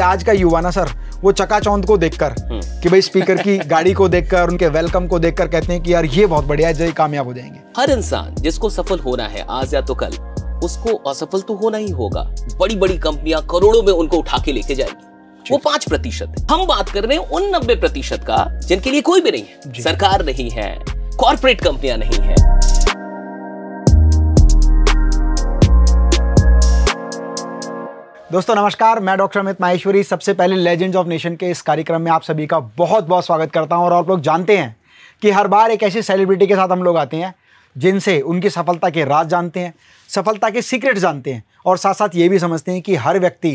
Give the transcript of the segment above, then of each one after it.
आज का युवा ना सर वो चकाचौंध को देखकर हम्म। कि भाई स्पीकर की गाड़ी को देखकर उनके वेलकम को देखकर कहते हैं कि यार ये बहुत बढ़िया है जय कामयाब हो जाएंगे हर इंसान जिसको सफल होना है आज या तो कल उसको असफल तो होना ही होगा बड़ी बड़ी कंपनियां करोड़ों में उनको उठा के लेके जाएगी वो पांच प्रतिशत हम बात कर रहे हैं उन नब्बे प्रतिशत का जिनके लिए कोई भी नहीं है सरकार नहीं है कॉरपोरेट कंपनियां नहीं है दोस्तों नमस्कार मैं डॉक्टर अमित माहेश्वरी सबसे पहले लेजेंड्स ऑफ नेशन के इस कार्यक्रम में आप सभी का बहुत बहुत स्वागत करता हूं और आप लोग जानते हैं कि हर बार एक ऐसी सेलिब्रिटी के साथ हम लोग आते हैं जिनसे उनकी सफलता के राज जानते हैं सफलता के सीक्रेट जानते हैं और साथ साथ ये भी समझते हैं कि हर व्यक्ति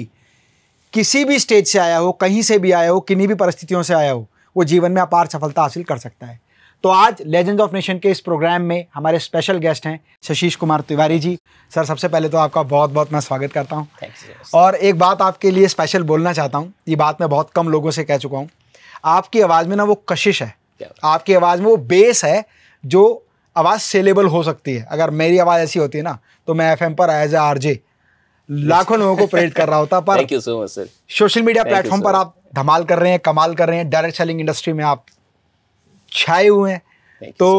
किसी भी स्टेज से आया हो कहीं से भी आया हो किन्हीं भी परिस्थितियों से आया हो वो जीवन में अपार सफलता हासिल कर सकता है तो आज लेजेंड्स ऑफ नेशन के इस प्रोग्राम में हमारे स्पेशल गेस्ट हैं शशीश कुमार तिवारी जी सर सबसे पहले तो आपका बहुत बहुत मैं स्वागत करता हूँ और एक बात आपके लिए स्पेशल बोलना चाहता हूँ ये बात मैं बहुत कम लोगों से कह चुका हूँ आपकी आवाज़ में ना वो कशिश है आपकी आवाज़ में वो बेस है जो आवाज़ सेलेबल हो सकती है अगर मेरी आवाज़ ऐसी होती है ना तो मैं एफ पर एज ए आर लाखों लोगों को प्रेरित कर रहा होता पर सोशल मीडिया प्लेटफॉर्म पर आप धमाल कर रहे हैं कमाल कर रहे हैं डायरेक्ट सेलिंग इंडस्ट्री में आप छाए हुए हैं तो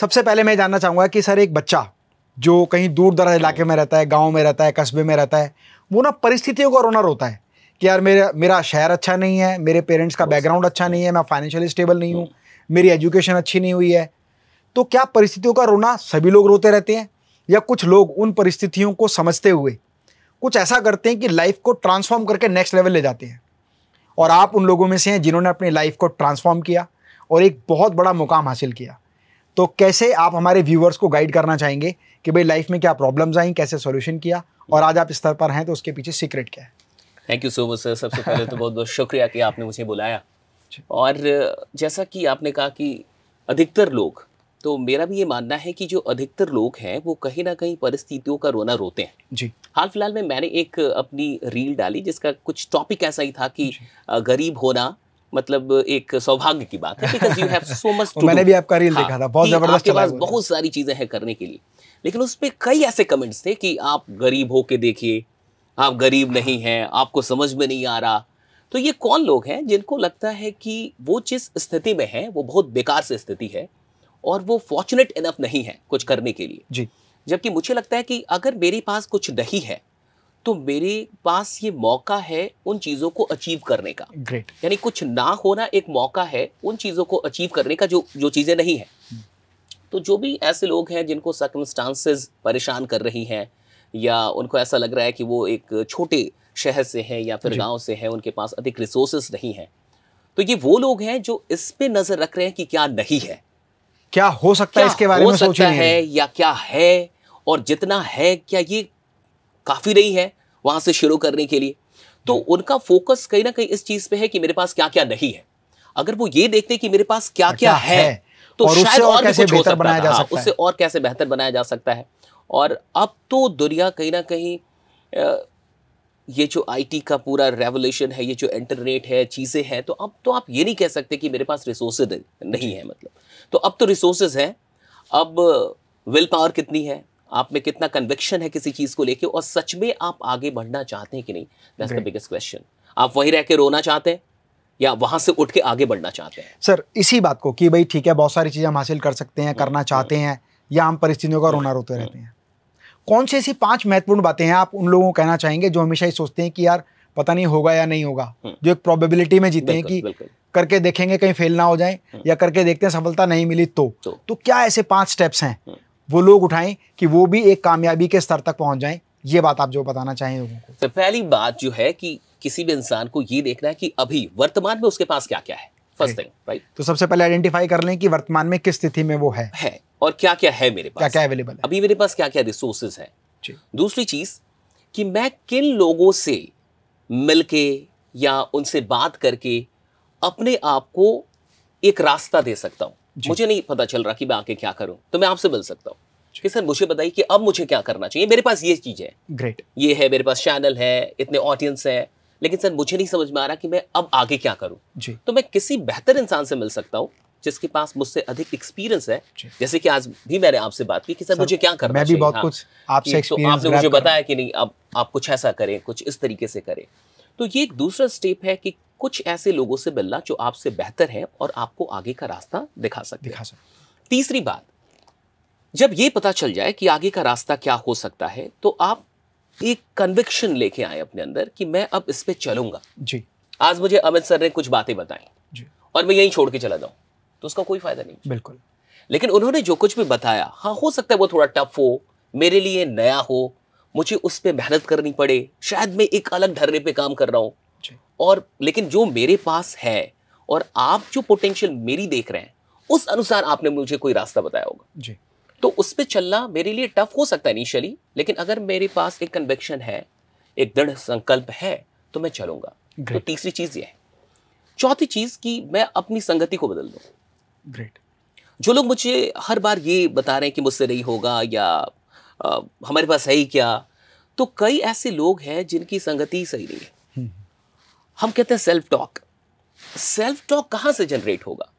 सबसे पहले मैं जानना चाहूँगा कि सर एक बच्चा जो कहीं दूर दराज इलाके में रहता है गांव में रहता है कस्बे में रहता है वो ना परिस्थितियों का रोना रोता है कि यार मेरा मेरा शहर अच्छा नहीं है मेरे पेरेंट्स का बैकग्राउंड अच्छा नहीं है मैं फाइनेंशियली स्टेबल नहीं हूँ मेरी एजुकेशन अच्छी नहीं हुई है तो क्या परिस्थितियों का रोना सभी लोग रोते रहते हैं या कुछ लोग उन परिस्थितियों को समझते हुए कुछ ऐसा करते हैं कि लाइफ को ट्रांसफॉर्म करके नेक्स्ट लेवल ले जाते हैं और आप उन लोगों में से हैं जिन्होंने अपनी लाइफ को ट्रांसफॉर्म किया और एक बहुत बड़ा मुकाम हासिल किया तो कैसे आप हमारे व्यूवर्स को गाइड करना चाहेंगे कि भाई लाइफ में क्या प्रॉब्लम्स आई कैसे सोल्यूशन किया और आज आप स्तर पर हैं तो उसके पीछे सीक्रेट क्या है thank you so much sir सबसे पहले तो बहुत बहुत शुक्रिया कि आपने मुझे बुलाया और जैसा कि आपने कहा कि अधिकतर लोग तो मेरा भी ये मानना है कि जो अधिकतर लोग हैं वो कहीं ना कहीं परिस्थितियों का रोना रोते हैं जी हाल फिलहाल में मैंने एक अपनी रील डाली जिसका कुछ टॉपिक ऐसा ही था कि गरीब होना मतलब एक सौभाग्य की बात है because you have so much मैंने भी आपका रील हाँ, देखा था बहुत जबरदस्त चला बहुत सारी चीजें हैं करने के लिए लेकिन उस पर कई ऐसे कमेंट्स थे कि आप गरीब होके देखिए आप गरीब नहीं हैं आपको समझ में नहीं आ रहा तो ये कौन लोग हैं जिनको लगता है कि वो जिस स्थिति में है वो बहुत बेकार से स्थिति है और वो फॉर्चुनेट इनफ नहीं है कुछ करने के लिए जी जबकि मुझे लगता है कि अगर मेरे पास कुछ नहीं है तो मेरे पास ये मौका है उन चीज़ों को अचीव करने का ग्रेट यानी कुछ ना होना एक मौका है उन चीज़ों को अचीव करने का जो जो चीज़ें नहीं है hmm. तो जो भी ऐसे लोग हैं जिनको सर्कमस्टांसेस परेशान कर रही हैं या उनको ऐसा लग रहा है कि वो एक छोटे शहर से हैं या फिर गांव से हैं उनके पास अधिक रिसोर्सेस नहीं हैं तो ये वो लोग हैं जो इस पे नज़र रख रहे हैं कि क्या नहीं है क्या हो सकता है इसके बारे में रहे है या क्या है और जितना है क्या ये काफ़ी नहीं है वहाँ से शुरू करने के लिए तो उनका फोकस कहीं ना कहीं इस चीज़ पे है कि मेरे पास क्या क्या नहीं है अगर वो ये देखते कि मेरे पास क्या क्या, है, है तो और शायद और, कैसे बेहतर बनाया जा हाँ, सकता उससे और कैसे बेहतर बनाया जा सकता है और अब तो दुनिया कहीं ना कहीं ये जो आईटी का पूरा रेवोल्यूशन है ये जो इंटरनेट है चीज़ें हैं तो अब तो आप ये नहीं कह सकते कि मेरे पास रिसोर्सेज नहीं है मतलब तो अब तो रिसोर्सेज हैं अब विल पावर कितनी है आप में कितना कन्विक्शन है किसी चीज़ को लेके और सच में आप आगे बढ़ना चाहते हैं कि नहीं दैट्स द बिगेस्ट क्वेश्चन आप वहीं रह के रोना चाहते हैं या वहां से उठ के आगे बढ़ना चाहते हैं सर इसी बात को कि भाई ठीक है बहुत सारी चीज़ें हम हासिल कर सकते हैं hmm. करना चाहते हैं या हम परिस्थितियों का hmm. रोना रोते रहते hmm. हैं कौन सी ऐसी पांच महत्वपूर्ण बातें हैं आप उन लोगों को कहना चाहेंगे जो हमेशा ही सोचते हैं कि यार पता नहीं होगा या नहीं होगा जो एक प्रोबेबिलिटी में जीते हैं कि करके देखेंगे कहीं फेल ना हो जाए या करके देखते हैं सफलता नहीं मिली तो, तो, तो क्या ऐसे पांच स्टेप्स हैं वो लोग उठाएं कि वो भी एक कामयाबी के स्तर तक पहुंच जाएं ये बात आप जो बताना चाहें लोगों को तो पहली बात जो है कि किसी भी इंसान को ये देखना है कि अभी वर्तमान में उसके पास क्या क्या है फर्स्ट थिंग राइट तो सबसे पहले आइडेंटिफाई कर लें कि वर्तमान में किस स्थिति में वो है है और क्या क्या है मेरे पास क्या क्या अवेलेबल है अभी मेरे पास क्या क्या रिसोर्सेज है दूसरी चीज कि मैं किन लोगों से मिलके या उनसे बात करके अपने आप को एक रास्ता दे सकता हूँ मुझे नहीं पता चल रहा कि मैं आके क्या करूं तो मैं आपसे मिल सकता हूँ कि सर मुझे बताइए कि अब मुझे क्या करना चाहिए मेरे पास ये चीज़ है ग्रेट ये है मेरे पास चैनल है इतने ऑडियंस है लेकिन सर मुझे नहीं समझ में आ रहा कि मैं अब आगे क्या करूं जी तो मैं किसी बेहतर इंसान से मिल सकता हूं जिसके पास मुझसे अधिक एक्सपीरियंस है जैसे कि आज भी मैंने आपसे बात की कि सर, सर मुझे क्या करना मैं भी बहुत हाँ, कुछ आपसे तो आपने मुझे बताया कि नहीं अब आप कुछ ऐसा करें कुछ इस तरीके से करें तो ये एक दूसरा स्टेप है कि कुछ ऐसे लोगों से मिलना जो आपसे बेहतर है और आपको आगे का रास्ता दिखा सकते दिखा सकते तीसरी बात जब ये पता चल जाए कि आगे का रास्ता क्या हो सकता है तो आप एक कन्विक्शन लेके आए अपने अंदर कि मैं अब इस पर चलूंगा जी आज मुझे अमित सर ने कुछ बातें बताई और मैं यहीं छोड़ के चला जाऊं तो उसका कोई फायदा नहीं बिल्कुल लेकिन उन्होंने जो कुछ भी बताया हाँ हो सकता है वो थोड़ा टफ हो मेरे लिए नया हो मुझे उस पर मेहनत करनी पड़े शायद मैं एक अलग धरने पे काम कर रहा हूँ और लेकिन जो मेरे पास है और आप जो पोटेंशियल मेरी देख रहे हैं उस अनुसार आपने मुझे कोई रास्ता बताया होगा जी तो उस पर चलना मेरे लिए टफ हो सकता है इनिशियली लेकिन अगर मेरे पास एक कन्वेक्शन है एक दृढ़ संकल्प है तो मैं चलूंगा तो तीसरी चीज ये है चौथी चीज कि मैं अपनी संगति को बदल दू ग्रेट जो लोग मुझे हर बार ये बता रहे हैं कि मुझसे नहीं होगा या आ, हमारे पास है ही क्या तो कई ऐसे लोग हैं जिनकी संगति सही नहीं है हम्म। हम कहते हैं सेल्फ टॉक सेल्फ टॉक कहाँ से जनरेट होगा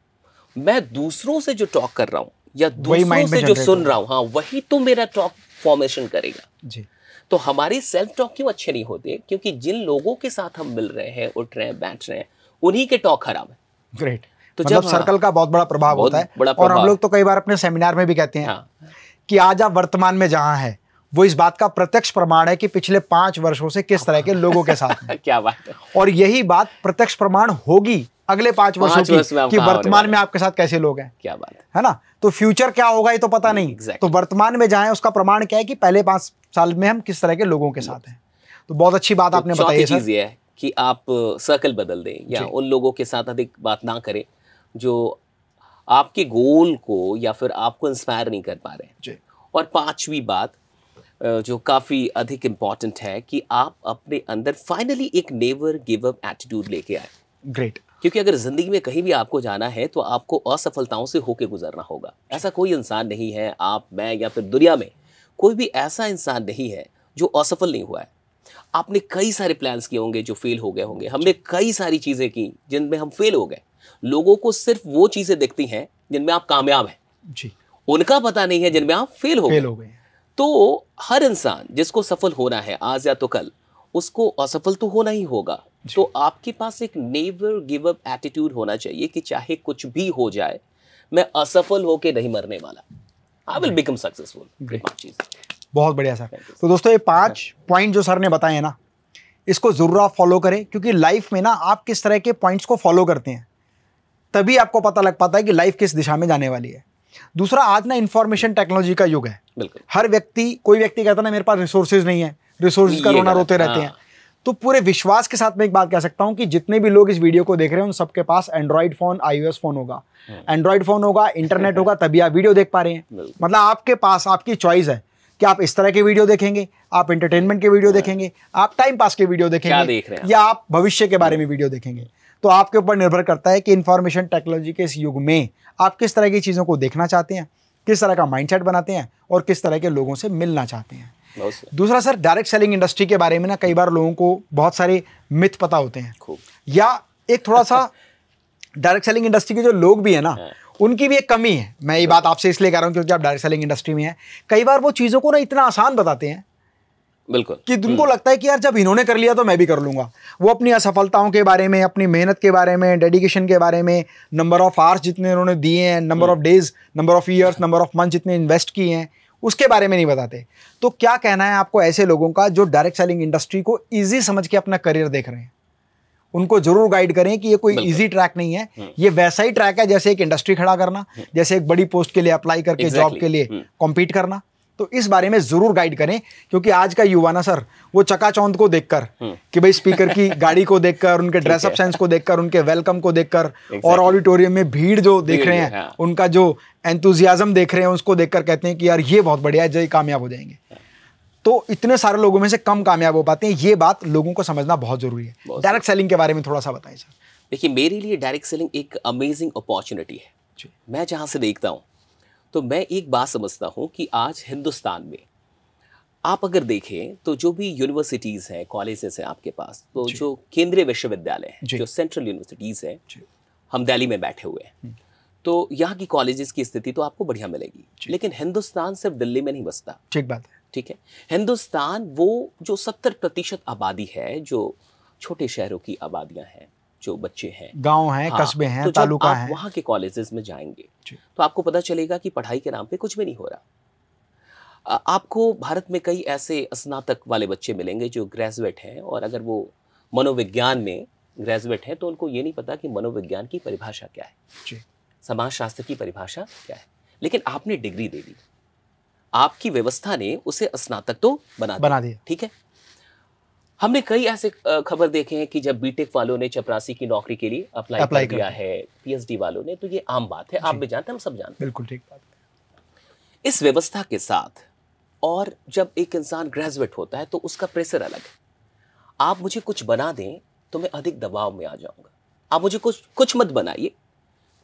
मैं दूसरों से जो टॉक कर रहा हूँ या दूसरों से जो सुन रहा हूँ हाँ वही तो मेरा टॉक फॉर्मेशन करेगा जी तो हमारे सेल्फ टॉक क्यों अच्छे नहीं होते क्योंकि जिन लोगों के साथ हम मिल रहे हैं उठ रहे हैं बैठ रहे हैं उन्हीं के टॉक खराब है ग्रेट तो मतलब जब सर्कल हाँ, का बहुत बड़ा प्रभाव बहुत होता है और हम लोग तो कई बार अपने सेमिनार में भी कहते हैं हाँ, कि आज आप वर्तमान में जहां है वो इस बात का प्रत्यक्ष प्रमाण है कि पिछले पांच वर्षों से किस तरह के लोगों के साथ क्या बात है और यही बात प्रत्यक्ष प्रमाण होगी अगले पांच वर्षों की वर्ष कि वर्तमान में आपके साथ कैसे लोग हैं क्या बात है ना तो फ्यूचर क्या होगा ये तो पता नहीं तो वर्तमान में जाए उसका प्रमाण क्या है कि पहले पांच साल में हम किस तरह के लोगों के साथ हैं तो बहुत अच्छी बात तो आपने बताई चीज़ ये है कि आप सर्कल बदल दें या उन लोगों के साथ अधिक बात ना करें जो आपके गोल को या फिर आपको इंस्पायर नहीं कर पा रहे हैं और पांचवी बात जो काफ़ी अधिक इम्पॉर्टेंट है कि आप अपने अंदर फाइनली एक नेवर गिव अप एटीट्यूड लेके आए ग्रेट क्योंकि अगर ज़िंदगी में कहीं भी आपको जाना है तो आपको असफलताओं से होके गुजरना होगा ऐसा कोई इंसान नहीं है आप मैं या फिर दुनिया में कोई भी ऐसा इंसान नहीं है जो असफल नहीं हुआ है आपने कई सारे प्लान्स किए होंगे जो फेल हो गए होंगे हमने कई सारी चीज़ें की जिनमें हम फेल हो गए लोगों को सिर्फ वो चीजें दिखती हैं जिनमें आप कामयाब हैं जी उनका पता नहीं है जिनमें आप फेल हो फेल हो गए तो हर इंसान जिसको सफल होना है आज या तो कल उसको असफल तो होना ही होगा तो आपके पास एक नेवर गिव अप एटीट्यूड होना चाहिए कि चाहे कुछ भी हो जाए मैं असफल होके नहीं मरने वाला आई विल बिकम सक्सेसफुल बहुत बढ़िया सर तो दोस्तों ये पांच पॉइंट हाँ। जो सर ने बताए हैं ना इसको जरूर आप फॉलो करें क्योंकि लाइफ में ना आप किस तरह के पॉइंट्स को फॉलो करते हैं तभी आपको पता लग पाता है कि लाइफ किस दिशा में जाने वाली है दूसरा आज ना इन्फॉर्मेशन टेक्नोलॉजी का युग है हर व्यक्ति कोई व्यक्ति कहता ना मेरे पास रिसोर्सेज नहीं है रिसोर्स का रोना रोते रहते हैं हाँ। तो पूरे विश्वास के साथ मैं एक बात कह सकता हूँ कि जितने भी लोग इस वीडियो को देख रहे हैं उन सबके पास एंड्रॉइड फोन आईओएस फोन होगा एंड्रॉइड हाँ। फोन होगा इंटरनेट होगा तभी आप वीडियो देख पा रहे हैं मतलब आपके पास आपकी चॉइस है कि आप इस तरह के वीडियो देखेंगे आप एंटरटेनमेंट के वीडियो हाँ। देखेंगे आप टाइम पास के वीडियो देखेंगे या आप भविष्य के बारे में वीडियो देखेंगे तो आपके ऊपर निर्भर करता है कि इन्फॉर्मेशन टेक्नोलॉजी के इस युग में आप किस तरह की चीज़ों को देखना चाहते हैं किस तरह का माइंड बनाते हैं और किस तरह के लोगों से मिलना चाहते हैं दूसरा सर डायरेक्ट सेलिंग इंडस्ट्री के बारे में ना कई बार लोगों को बहुत सारे मिथ पता होते हैं या एक थोड़ा सा डायरेक्ट सेलिंग इंडस्ट्री के जो लोग भी हैं ना हाँ। उनकी भी एक कमी है मैं ये बात आपसे इसलिए कह रहा हूँ क्योंकि आप डायरेक्ट सेलिंग इंडस्ट्री में हैं कई बार वो चीज़ों को ना इतना आसान बताते हैं बिल्कुल कि तुमको हम्म। लगता है कि यार जब इन्होंने कर लिया तो मैं भी कर लूंगा वो अपनी असफलताओं के बारे में अपनी मेहनत के बारे में डेडिकेशन के बारे में नंबर ऑफ आवर्स जितने उन्होंने दिए हैं number of days number of years number of month जितने इन्वेस्ट किए हैं उसके बारे में नहीं बताते तो क्या कहना है आपको ऐसे लोगों का जो डायरेक्ट सेलिंग इंडस्ट्री को ईजी समझ के अपना करियर देख रहे हैं उनको जरूर गाइड करें कि ये कोई इजी ट्रैक नहीं है हम्म। ये वैसा ही ट्रैक है जैसे एक इंडस्ट्री खड़ा करना हम्म। जैसे एक बड़ी पोस्ट के लिए अप्लाई करके exactly. जॉब के लिए कॉम्पीट करना तो इस बारे में जरूर गाइड करें क्योंकि आज का युवा ना सर वो चकाचौंध को देखकर हम्म। कि भाई स्पीकर की गाड़ी को देखकर उनके ड्रेसअप सेंस को देखकर उनके वेलकम को देखकर exactly. और ऑडिटोरियम में भीड़ जो देख रहे हैं हाँ। उनका जो एंथुजियाज्म देख रहे हैं उसको देखकर कहते हैं कि यार ये बहुत बढ़िया है जय कामयाब हो जाएंगे तो इतने सारे लोगों में से कम कामयाब हो पाते हैं ये बात लोगों को समझना बहुत जरूरी है डायरेक्ट सेलिंग के बारे में थोड़ा सा बताएं सर देखिए मेरे लिए डायरेक्ट सेलिंग एक अमेजिंग अपॉर्चुनिटी है मैं जहाँ से देखता हूँ तो मैं एक बात समझता हूँ कि आज हिंदुस्तान में आप अगर देखें तो जो भी यूनिवर्सिटीज़ हैं कॉलेजेस हैं आपके पास तो जो केंद्रीय विश्वविद्यालय हैं जो सेंट्रल यूनिवर्सिटीज़ हैं हम दिल्ली में बैठे हुए हैं हम्म। तो यहाँ की कॉलेजेस की स्थिति तो आपको बढ़िया मिलेगी लेकिन हिंदुस्तान सिर्फ दिल्ली में नहीं बसता ठीक बात है ठीक है हिंदुस्तान वो जो सत्तर प्रतिशत आबादी है जो छोटे शहरों की आबादियाँ हैं जो बच्चे हैं गांव हैं हाँ, कस्बे हैं तो तालुका आप है वहां के कॉलेजेस में जाएंगे तो आपको पता चलेगा कि पढ़ाई के नाम पे कुछ भी नहीं हो रहा आपको भारत में कई ऐसे स्नातक वाले बच्चे मिलेंगे जो ग्रेजुएट हैं और अगर वो मनोविज्ञान में ग्रेजुएट हैं तो उनको ये नहीं पता कि मनोविज्ञान की परिभाषा क्या है समाजशास्त्र की परिभाषा क्या है लेकिन आपने डिग्री दे दी आपकी व्यवस्था ने उसे स्नातक तो बना बना दिया ठीक है हमने कई ऐसे खबर देखे हैं कि जब बीटेक e वालों ने चपरासी की नौकरी के लिए अप्लाई, अप्लाई कर दिया है पीएचडी वालों ने तो ये आम बात है आप भी जानते हैं हम सब जानते हैं बिल्कुल ठीक बात इस व्यवस्था के साथ और जब एक इंसान ग्रेजुएट होता है तो उसका प्रेशर अलग है आप मुझे कुछ बना दें तो मैं अधिक दबाव में आ जाऊंगा आप मुझे कुछ कुछ मत बनाइए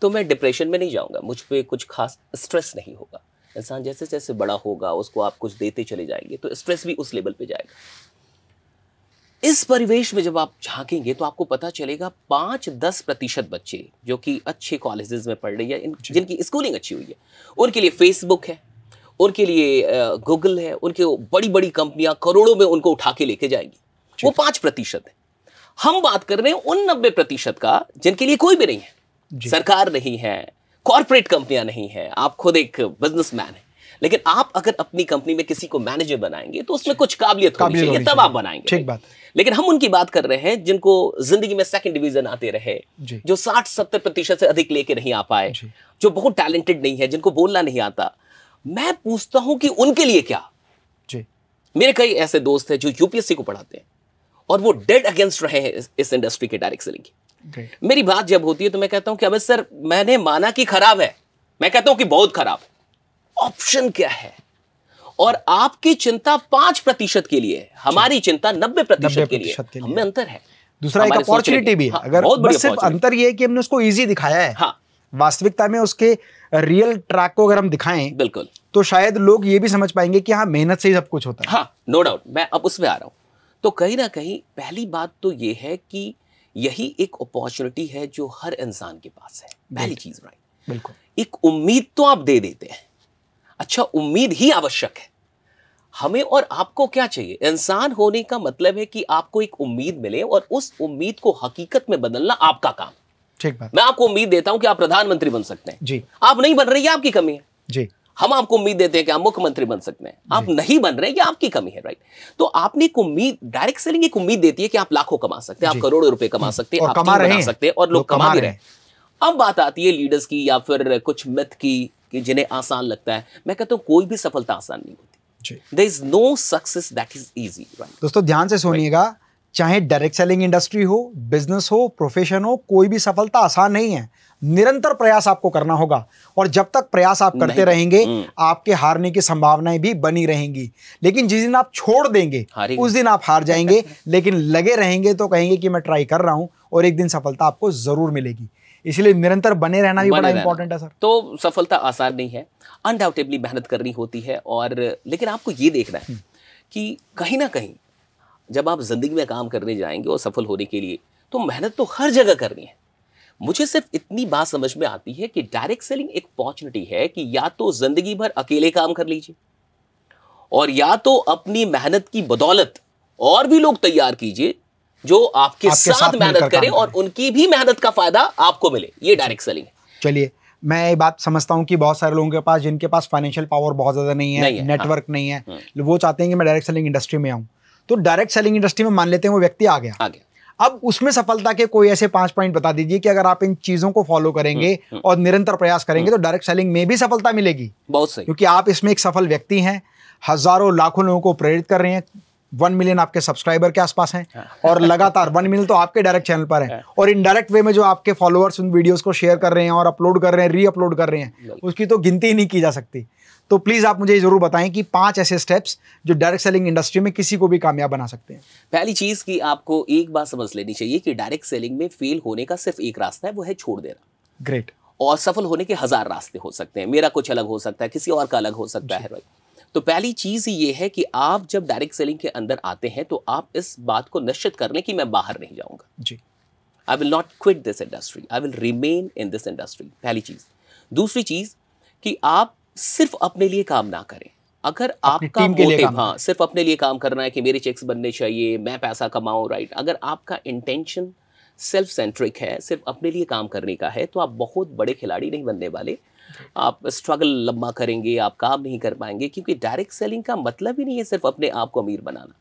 तो मैं डिप्रेशन में नहीं जाऊंगा मुझ पर कुछ खास स्ट्रेस नहीं होगा इंसान जैसे जैसे बड़ा होगा उसको आप कुछ देते चले जाएंगे तो स्ट्रेस भी उस लेवल पे जाएगा इस परिवेश में जब आप झांकेंगे तो आपको पता चलेगा पांच दस प्रतिशत बच्चे जो कि अच्छे कॉलेजेस में पढ़ रहे हैं जिनकी स्कूलिंग अच्छी हुई है उनके लिए फेसबुक है उनके लिए गूगल है उनके बड़ी बड़ी कंपनियां करोड़ों में उनको उठा के लेके जाएंगी वो पांच प्रतिशत है हम बात कर रहे हैं उन नब्बे प्रतिशत का जिनके लिए कोई भी नहीं है सरकार नहीं है कॉरपोरेट कंपनियां नहीं है आप खुद एक बिजनेसमैन है लेकिन आप अगर अपनी कंपनी में किसी को मैनेजर बनाएंगे तो उसमें कुछ काबिलियत होनी चाहिए तब आप बनाएंगे ठीक बात लेकिन हम उनकी बात कर रहे हैं जिनको जिंदगी में सेकंड डिवीजन आते रहे जो साठ सत्तर प्रतिशत से अधिक लेके नहीं आ पाए जो बहुत टैलेंटेड नहीं है जिनको बोलना नहीं आता मैं पूछता हूं कि उनके लिए क्या जी मेरे कई ऐसे दोस्त हैं जो यूपीएससी को पढ़ाते हैं और वो डेड अगेंस्ट रहे हैं इस, इस इंडस्ट्री के डायरेक्ट सेलिंग की मेरी बात जब होती है तो मैं कहता हूं कि अमित सर मैंने माना कि खराब है मैं कहता हूं कि बहुत खराब ऑप्शन क्या है और आपकी चिंता पांच प्रतिशत के लिए अच्छा। हमारी चिंता नब्बे प्रतिशत के लिए हमें अंतर है दूसरा एक अपॉर्चुनिटी भी है हाँ, अगर बस सिर्फ अंतर ये है कि हमने उसको इजी दिखाया है हाँ वास्तविकता में उसके रियल ट्रैक को अगर हम दिखाएं बिल्कुल तो शायद लोग ये भी समझ पाएंगे कि हाँ मेहनत से ही सब कुछ होता है हाँ नो डाउट मैं अब उसमें आ रहा हूँ तो कहीं ना कहीं पहली बात तो ये है कि यही एक अपॉर्चुनिटी है जो हर इंसान के पास है पहली चीज राइट बिल्कुल एक उम्मीद तो आप दे देते हैं अच्छा उम्मीद ही आवश्यक है हमें और आपको क्या चाहिए इंसान होने का मतलब है कि आपको एक उम्मीद मिले और उस उम्मीद को हकीकत में बदलना आपका काम ठीक बात मैं आपको उम्मीद देता हूं कि आप प्रधानमंत्री बन सकते हैं जी आप नहीं बन रही है आपकी कमी है जी हम आपको उम्मीद देते हैं कि आप मुख्यमंत्री बन सकते हैं आप नहीं बन रहे ये आपकी कमी है राइट तो आपने एक उम्मीद डायरेक्ट सेलिंग एक उम्मीद देती है कि आप लाखों कमा सकते हैं आप करोड़ों रुपए कमा सकते हैं आप कमा रहे सकते हैं और लोग कमा भी रहे हैं अब बात आती है लीडर्स की या फिर कुछ मिथ की जिन्हें आसान लगता है मैं कहता हूं कोई भी सफलता आसान नहीं होती there is no success that is easy right दोस्तों ध्यान से सुनिएगा right. चाहे डायरेक्ट सेलिंग इंडस्ट्री हो बिजनेस हो प्रोफेशन हो कोई भी सफलता आसान नहीं है निरंतर प्रयास आपको करना होगा और जब तक प्रयास आप करते रहेंगे हम्म। आपके हारने की संभावनाएं भी बनी रहेंगी लेकिन जिस दिन आप छोड़ देंगे उस दिन आप हार जाएंगे लेकिन लगे रहेंगे तो कहेंगे कि मैं ट्राई कर रहा हूं और एक दिन सफलता आपको जरूर मिलेगी इसलिए निरंतर बने रहना भी बड़ा इंपॉर्टेंट है सर तो सफलता आसान नहीं है अनडाउटेबली मेहनत करनी होती है और लेकिन आपको ये देखना है कि कहीं ना कहीं जब आप ज़िंदगी में काम करने जाएंगे और सफल होने के लिए तो मेहनत तो हर जगह करनी है मुझे सिर्फ इतनी बात समझ में आती है कि डायरेक्ट सेलिंग एक अपॉर्चुनिटी है कि या तो ज़िंदगी भर अकेले काम कर लीजिए और या तो अपनी मेहनत की बदौलत और भी लोग तैयार कीजिए जो आपके, आपके साथ, साथ मेहनत करें और उनकी भी मेहनत का फायदा आपको मिले ये डायरेक्ट सेलिंग है चलिए मैं ये बात समझता हूँ कि बहुत सारे लोगों के पास जिनके पास फाइनेंशियल पावर बहुत ज़्यादा नहीं है नेटवर्क नहीं है हाँ। हम्म। वो चाहते हैं कि मैं डायरेक्ट सेलिंग इंडस्ट्री में आऊँ तो डायरेक्ट सेलिंग इंडस्ट्री में मान लेते हैं वो व्यक्ति आ गया आ गया अब उसमें सफलता के कोई ऐसे पांच पॉइंट बता दीजिए कि अगर आप इन चीजों को फॉलो करेंगे हम्म, हम्म। और निरंतर प्रयास करेंगे तो डायरेक्ट सेलिंग में भी सफलता मिलेगी बहुत सही क्योंकि आप इसमें एक सफल व्यक्ति हैं हजारों लाखों लोगों को प्रेरित कर रहे हैं वन मिलियन आपके सब्सक्राइबर के आसपास हैं हाँ। और लगातार वन मिलियन तो आपके डायरेक्ट चैनल पर हैं हाँ। और इनडायरेक्ट वे में जो आपके फॉलोअर्स उन वीडियोस को शेयर कर रहे हैं और अपलोड कर रहे हैं री अपलोड कर रहे हैं उसकी तो गिनती ही नहीं की जा सकती तो प्लीज़ आप मुझे ज़रूर बताएं कि पांच ऐसे स्टेप्स जो डायरेक्ट सेलिंग इंडस्ट्री में किसी को भी कामयाब बना सकते हैं पहली चीज़ की आपको एक बात समझ लेनी चाहिए कि डायरेक्ट सेलिंग में फेल होने का सिर्फ एक रास्ता है वो है छोड़ देना ग्रेट और सफल होने के हज़ार रास्ते हो सकते हैं मेरा कुछ अलग हो सकता है किसी और का अलग हो सकता है तो पहली चीज़ ये है कि आप जब डायरेक्ट सेलिंग के अंदर आते हैं तो आप इस बात को निश्चित कर लें कि मैं बाहर नहीं जाऊंगा जी I will not quit this industry I will remain in this industry पहली चीज़ दूसरी चीज़ कि आप सिर्फ अपने लिए काम ना करें अगर आपका मोटिव हाँ सिर्फ अपने लिए काम करना है कि मेरे चेक्स बनने चाहिए मैं पैसा कमाऊँ राइट अगर आपका इंटेंशन सेल्फ सेंट्रिक है सिर्फ अपने लिए काम करने का है तो आप बहुत बड़े खिलाड़ी नहीं बनने वाले आप स्ट्रगल लंबा करेंगे आप काम नहीं कर पाएंगे क्योंकि डायरेक्ट सेलिंग का मतलब ही नहीं है सिर्फ अपने आप को अमीर बनाना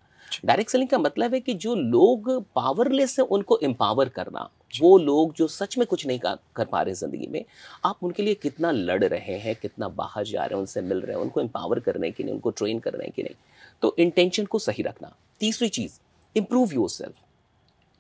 डायरेक्ट सेलिंग का मतलब है कि जो लोग पावरलेस हैं उनको एम्पावर करना वो लोग जो सच में कुछ नहीं कर पा रहे ज़िंदगी में आप उनके लिए कितना लड़ रहे हैं कितना बाहर जा रहे हैं उनसे मिल रहे हैं उनको एम्पावर करने के लिए उनको ट्रेन करने के लिए तो इंटेंशन को सही रखना तीसरी चीज़ इम्प्रूव योर सेल्फ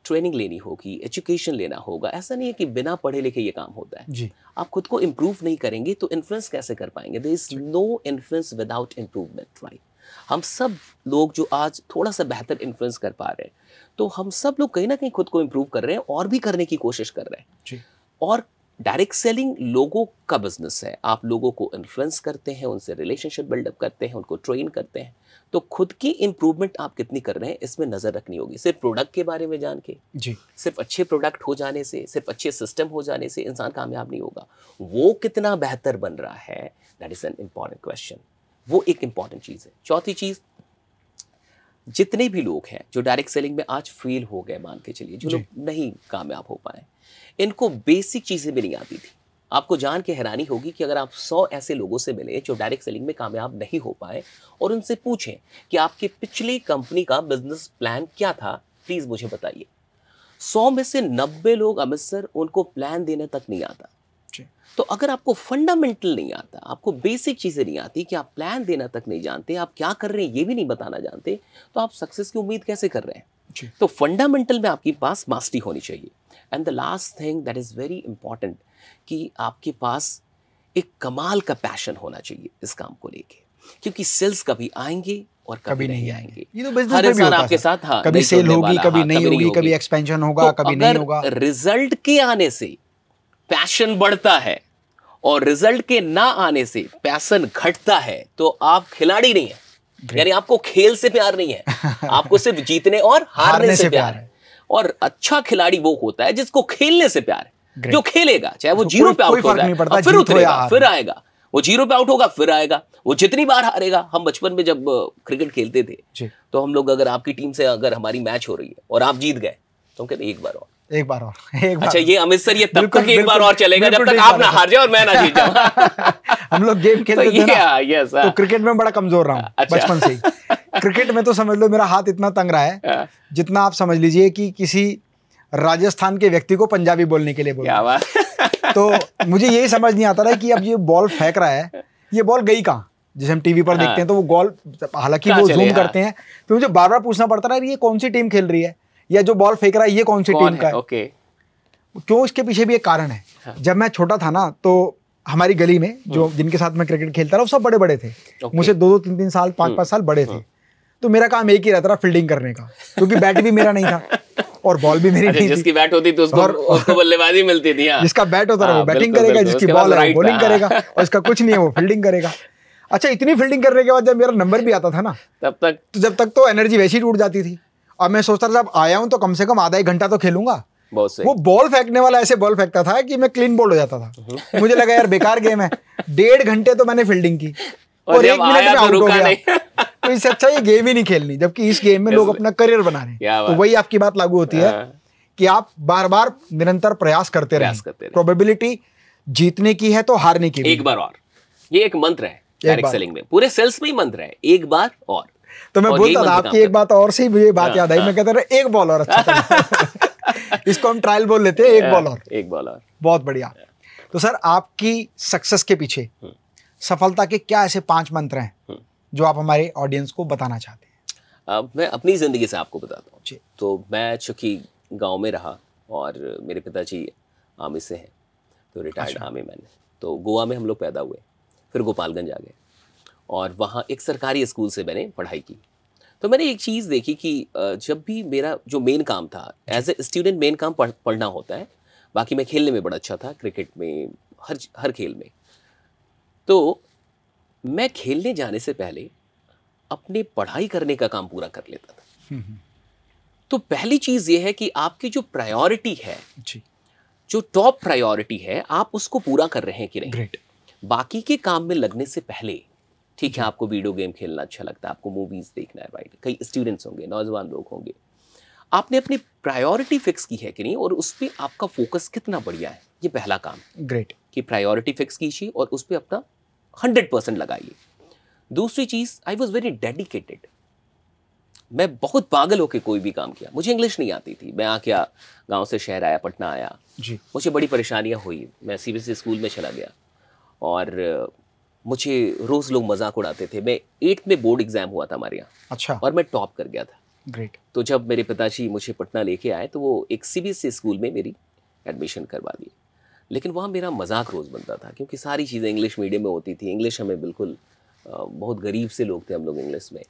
ट्रेनिंग लेनी होगी एजुकेशन लेना होगा ऐसा नहीं है कि बिना पढ़े लिखे ये काम होता है जी. आप खुद को इम्प्रूव नहीं करेंगे तो इन्फ्लुएंस कैसे कर पाएंगे there is no influence without improvement right हम सब लोग जो आज थोड़ा सा बेहतर इन्फ्लुएंस कर पा रहे हैं तो हम सब लोग कहीं ना कहीं खुद को इम्प्रूव कर रहे हैं और भी करने की कोशिश कर रहे हैं और डायरेक्ट सेलिंग लोगों का बिजनेस है आप लोगों को इन्फ्लुएंस करते हैं उनसे रिलेशनशिप बिल्डअप करते हैं उनको ट्रेन करते हैं तो खुद की इम्प्रूवमेंट आप कितनी कर रहे हैं इसमें नज़र रखनी होगी सिर्फ प्रोडक्ट के बारे में जान के जी सिर्फ अच्छे प्रोडक्ट हो जाने से सिर्फ अच्छे सिस्टम हो जाने से इंसान कामयाब नहीं होगा वो कितना बेहतर बन रहा है that is an important question वो एक इम्पॉर्टेंट चीज़ है चौथी चीज़ जितने भी लोग हैं जो डायरेक्ट सेलिंग में आज फेल हो गए मान के चलिए जो लोग नहीं कामयाब हो पाए इनको बेसिक चीज़ें भी नहीं आती थी आपको जान के हैरानी होगी कि अगर आप सौ ऐसे लोगों से मिले जो डायरेक्ट सेलिंग में कामयाब नहीं हो पाए और उनसे पूछें कि आपके पिछली कंपनी का बिजनेस प्लान क्या था प्लीज़ मुझे बताइए सौ में से नब्बे लोग अमित सर उनको प्लान देने तक नहीं आता तो अगर आपको फंडामेंटल नहीं आता आपको बेसिक चीज़ें नहीं आती कि आप प्लान देना तक नहीं जानते आप क्या कर रहे हैं ये भी नहीं बताना जानते तो आप सक्सेस की उम्मीद कैसे कर रहे हैं तो फंडामेंटल में आपके पास मास्टरी होनी चाहिए and the last thing that is very important कि आपके पास एक कमाल का पैशन होना चाहिए इस काम को लेके क्योंकि सेल्स कभी आएंगे और कभी, कभी नहीं, आएंगे ये तो बिजनेस में भी होता आपके साथ हाँ, कभी सेल होगी हाँ, कभी नहीं होगी कभी एक्सपेंशन होगा तो कभी नहीं होगा रिजल्ट के आने से पैशन बढ़ता है और रिजल्ट के ना आने से पैशन घटता है तो आप खिलाड़ी नहीं है यानी आपको खेल से प्यार नहीं है आपको सिर्फ जीतने और हारने, हारने से, से प्यार, प्यार है और अच्छा खिलाड़ी वो होता है जिसको खेलने से प्यार है जो खेलेगा चाहे वो तो जीरो पे आउट होगा फिर उतरेगा फिर आएगा वो जीरो पे आउट होगा फिर आएगा वो जितनी बार हारेगा हम बचपन में जब क्रिकेट खेलते थे तो हम लोग अगर आपकी टीम से अगर हमारी मैच हो रही है और आप जीत गए तो हम कहते एक बार और एक बार और एक अच्छा, बार अच्छा ये अमित सर ये तब तक एक बार और चलेगा जब तक आप ना हार जाए और मैं ना जीत जाऊं हम लोग गेम खेलते तो थे ना यस हाँ, हाँ। तो क्रिकेट में बड़ा कमजोर रहा हूँ अच्छा। बचपन से क्रिकेट में तो समझ लो मेरा हाथ इतना तंग रहा है हाँ। जितना आप समझ लीजिए कि किसी राजस्थान के व्यक्ति को पंजाबी बोलने के लिए बोला तो मुझे यही समझ नहीं आता था कि अब ये बॉल फेंक रहा है ये बॉल गई कहाँ जैसे हम टीवी पर देखते हैं तो वो गॉल हालांकि वो जूम करते हैं तो मुझे बार बार पूछना पड़ता था ये कौन सी टीम खेल रही है या जो बॉल फेंक रहा है ये कौन सी टीम का है ओके क्यों इसके पीछे भी एक कारण है हाँ। जब मैं छोटा था ना तो हमारी गली में हाँ। जो जिनके साथ मैं क्रिकेट खेलता रहा वो सब बड़े बड़े थे मुझे दो दो तीन तीन साल पांच पांच हम्म। साल बड़े थे हाँ। तो मेरा काम एक ही रहता था फील्डिंग करने का क्योंकि बैट भी मेरा नहीं था और बॉल भी मेरी नहीं जिसकी बैट होती तो उसको उसको बल्लेबाजी मिलती थी जिसका बैट होता था वो बैटिंग करेगा जिसकी बॉल है बॉलिंग करेगा और इसका कुछ नहीं है वो फील्डिंग करेगा अच्छा इतनी फील्डिंग करने के बाद जब मेरा नंबर भी आता था ना तब तक तो जब तक तो एनर्जी वैसी टूट जाती थी अब मैं सोचता था जब आया हूँ तो कम से कम आधा एक घंटा तो खेलूंगा वो बॉल फेंकने वाला ऐसे बॉल फेंकता था कि मैं क्लीन बोल हो जाता था हम्म। मुझे लगा यार बेकार गेम है डेढ़ घंटे तो मैंने फील्डिंग की और, एक मिनट में आउट तो हो गया तो इससे अच्छा ये गेम ही नहीं खेलनी जबकि इस गेम में लोग अपना करियर बना रहे हैं तो वही आपकी बात लागू होती है हाँ। कि आप बार बार निरंतर प्रयास करते रहे प्रोबेबिलिटी जीतने की है तो हारने की एक बार और ये एक मंत्र है में पूरे सेल्स में ही मंत्र है एक बार और तो मैं बोलता था आपकी एक बात और से मुझे बात हाँ, याद आई हाँ। मैं कहता एक बॉलर अच्छा इसको हम ट्रायल बोल लेते हैं एक बॉलर एक बॉलर बहुत बढ़िया तो सर आपकी सक्सेस के पीछे hmm. सफलता के क्या ऐसे पांच मंत्र हैं hmm. जो आप हमारे ऑडियंस को बताना चाहते हैं अब मैं अपनी ज़िंदगी से आपको बताता हूँ तो मैं चूंकि गांव में रहा और मेरे पिताजी आर्मी से हैं तो रिटायर्ड अच्छा। आर्मी तो गोवा में हम लोग पैदा हुए फिर गोपालगंज आ गए और वहाँ एक सरकारी स्कूल से मैंने पढ़ाई की तो मैंने एक चीज़ देखी कि जब भी मेरा जो मेन काम था एज ए स्टूडेंट मेन काम पढ़, पढ़ना होता है बाकी मैं खेलने में बड़ा अच्छा था क्रिकेट में हर हर खेल में तो मैं खेलने जाने से पहले अपने पढ़ाई करने का काम पूरा कर लेता था हम्म, हम्म। तो पहली चीज़ ये है कि आपकी जो प्रायोरिटी है जी जो टॉप प्रायोरिटी है आप उसको पूरा कर रहे हैं कि नहीं ग्रेट बाकी के काम में लगने से पहले ठीक है आपको वीडियो गेम खेलना अच्छा लगता है आपको मूवीज़ देखना है राइट कई स्टूडेंट्स होंगे नौजवान लोग होंगे आपने अपनी प्रायोरिटी फिक्स की है कि नहीं और उस पर आपका फोकस कितना बढ़िया है ये पहला काम ग्रेट कि प्रायोरिटी फिक्स कीजिए और उस पर अपना हंड्रेड परसेंट लगाइए दूसरी चीज़ आई वॉज़ वेरी डेडिकेटेड मैं बहुत पागल होकर कोई भी काम किया मुझे इंग्लिश नहीं आती थी मैं आके गांव से शहर आया पटना आया जी मुझे बड़ी परेशानियाँ हुई मैं सी स्कूल में चला गया और मुझे रोज लोग मजाक उड़ाते थे मैं एट्थ में बोर्ड एग्जाम हुआ था हमारे यहाँ अच्छा और मैं टॉप कर गया था ग्रेट तो जब मेरे पिताजी मुझे पटना लेके आए तो वो एक सीबीएसई स्कूल में मेरी एडमिशन करवा दी लेकिन वहाँ मेरा मजाक रोज़ बनता था क्योंकि सारी चीज़ें इंग्लिश मीडियम में होती थी इंग्लिश हमें बिल्कुल बहुत गरीब से लोग थे हम लोग इंग्लिश में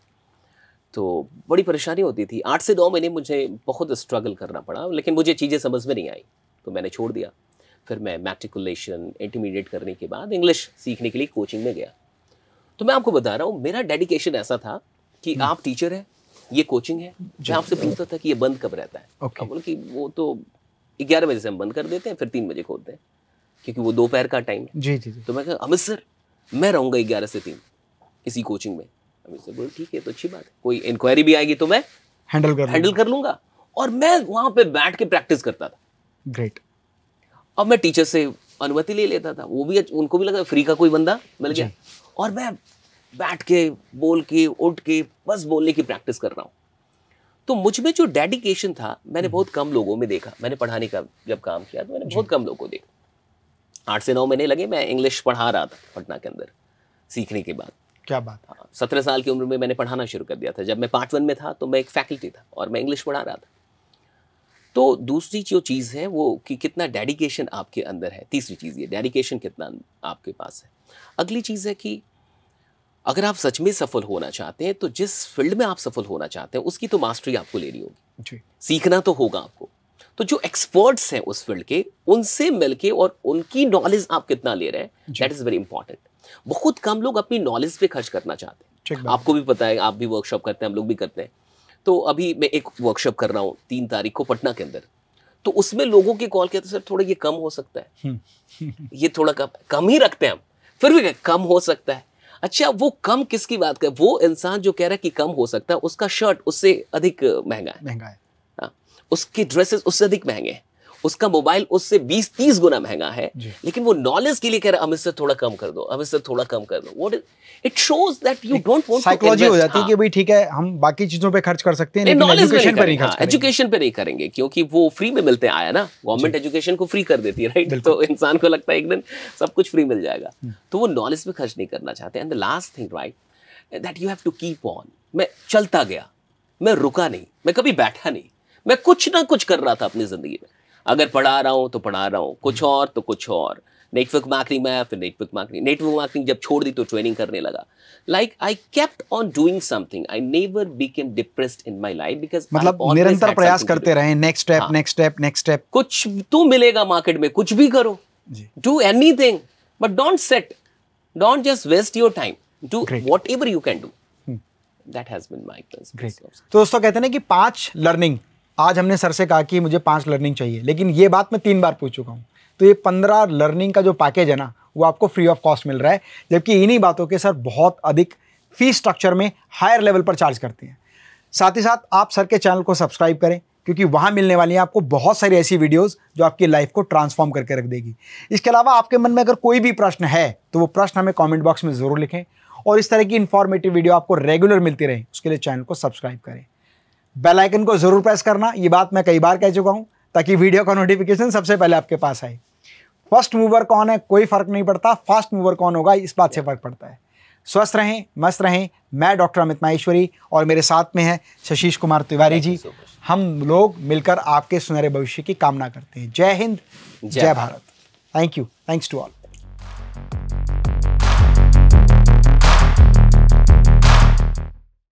तो बड़ी परेशानी होती थी आठ से नौ महीने मुझे बहुत स्ट्रगल करना पड़ा लेकिन मुझे चीज़ें समझ में नहीं आई तो मैंने छोड़ दिया फिर मैं मैट्रिकुलेशन इंटरमीडिएट करने के बाद इंग्लिश सीखने के लिए कोचिंग में गया तो मैं आपको बता रहा हूँ मेरा डेडिकेशन ऐसा था कि हम्म। आप टीचर हैं ये कोचिंग है मैं आपसे पूछता था कि ये बंद कब रहता है okay. कि वो तो ग्यारह बजे से हम बंद कर देते हैं फिर तीन बजे खोलते हैं क्योंकि वो दोपहर का टाइम है जी जी, जी. तो मैं कहा अमित सर मैं रहूँगा ग्यारह से तीन इसी कोचिंग में अमित सर बोले ठीक है तो अच्छी बात है कोई इंक्वायरी भी आएगी तो मैं हैंडल कर हैंडल कर लूँगा और मैं वहाँ पे बैठ के प्रैक्टिस करता था ग्रेट अब मैं टीचर से अनुमति ले लेता था वो भी उनको भी लगा फ्री का कोई बंदा मिल गया और मैं बैठ के बोल के उठ के बस बोलने की प्रैक्टिस कर रहा हूँ तो मुझ में जो डेडिकेशन था मैंने हम्म। बहुत कम लोगों में देखा मैंने पढ़ाने का जब काम किया तो मैंने बहुत कम लोगों को देखा आठ से नौ महीने लगे मैं इंग्लिश पढ़ा रहा था पटना के अंदर सीखने के बाद क्या बात हाँ, सत्रह साल की उम्र में मैंने पढ़ाना शुरू कर दिया था जब मैं पार्ट वन में था तो मैं एक फैकल्टी था और मैं इंग्लिश पढ़ा रहा था तो दूसरी जो चीज़ है वो कि कितना डेडिकेशन आपके अंदर है तीसरी चीज़ ये डेडिकेशन कितना आपके पास है अगली चीज़ है कि अगर आप सच में सफल होना चाहते हैं तो जिस फील्ड में आप सफल होना चाहते हैं उसकी तो मास्टरी आपको लेनी होगी जी सीखना तो होगा आपको तो जो एक्सपर्ट्स हैं उस फील्ड के उनसे मिलके और उनकी नॉलेज आप कितना ले रहे हैं दैट इज़ वेरी इंपॉर्टेंट बहुत कम लोग अपनी नॉलेज पे खर्च करना चाहते हैं आपको भी पता है आप भी वर्कशॉप करते हैं हम लोग भी करते हैं तो अभी मैं एक वर्कशॉप कर रहा हूँ तीन तारीख को पटना के अंदर तो उसमें लोगों के कॉल कहते सर थोड़ा ये कम हो सकता है हम्म। ये थोड़ा कम कम ही रखते हैं हम फिर भी कम हो सकता है अच्छा वो कम किसकी बात कर वो इंसान जो कह रहा है कि कम हो सकता है उसका शर्ट उससे अधिक महंगा है महंगा है हाँ उसके ड्रेसेस उससे अधिक महंगे हैं उसका मोबाइल उससे 20-30 गुना महंगा है लेकिन वो नॉलेज के लिए कह रहा हम इससे थोड़ा कम कर दो हम इससे थोड़ा कम कर दो what it shows that you don't want psychology हो जाती है कि हाँ। भाई ठीक है हम बाकी चीजों पे खर्च कर सकते हैं लेकिन एजुकेशन पे नहीं खर्च एजुकेशन हाँ, पे नहीं करेंगे क्योंकि वो फ्री में मिलते आया ना गवर्नमेंट एजुकेशन को फ्री कर देती है राइट तो इंसान को लगता है एक दिन सब कुछ फ्री मिल जाएगा हम्म। तो वो नॉलेज पे खर्च नहीं करना चाहते and the last thing right that you have to keep on मैं चलता गया मैं रुका नहीं मैं कभी बैठा नहीं मैं कुछ ना कुछ कर रहा था अपनी जिंदगी में अगर पढ़ा रहा हूँ तो पढ़ा रहा हूँ हम्म। कुछ और तो कुछ और नेटवर्क मार्केटिंग में आया फिर नेटवर्क मार्केटिंग नेटवर्क मार्केटिंग जब छोड़ दी तो ट्रेनिंग करने लगा like I kept on doing something I never became depressed in my life because मतलब निरंतर प्रयास करते रहे next step next step next step कुछ तो मिलेगा मार्केट में कुछ भी करो do anything but don't set don't just waste your time do whatever you can do that has been my तो दोस्तों कहते हैं कि पांच लर्निंग आज हमने सर से कहा कि मुझे पाँच लर्निंग चाहिए लेकिन ये बात मैं तीन बार पूछ चुका हूँ तो ये पंद्रह लर्निंग का जो पैकेज है ना वो आपको फ्री ऑफ कॉस्ट मिल रहा है जबकि इन्हीं बातों के सर बहुत अधिक फी स्ट्रक्चर में हायर लेवल पर चार्ज करते हैं साथ ही साथ आप सर के चैनल को सब्सक्राइब करें क्योंकि वहाँ मिलने वाली हैं आपको बहुत सारी ऐसी वीडियोस जो आपकी लाइफ को ट्रांसफॉर्म करके रख देगी इसके अलावा आपके मन में अगर कोई भी प्रश्न है तो वो प्रश्न हमें कमेंट बॉक्स में ज़रूर लिखें और इस तरह की इन्फॉर्मेटिव वीडियो आपको रेगुलर मिलती रहे उसके लिए चैनल को सब्सक्राइब करें बेल आइकन को ज़रूर प्रेस करना ये बात मैं कई बार कह चुका हूँ ताकि वीडियो का नोटिफिकेशन सबसे पहले आपके पास आए फर्स्ट मूवर कौन है कोई फ़र्क नहीं पड़ता फास्ट मूवर कौन होगा इस बात से फ़र्क पड़ता है स्वस्थ रहें मस्त रहें मैं डॉक्टर अमित माहेश्वरी और मेरे साथ में है शशीश कुमार तिवारी जी हम लोग मिलकर आपके सुनहरे भविष्य की कामना करते हैं जय हिंद जय Bharat thank you thanks to all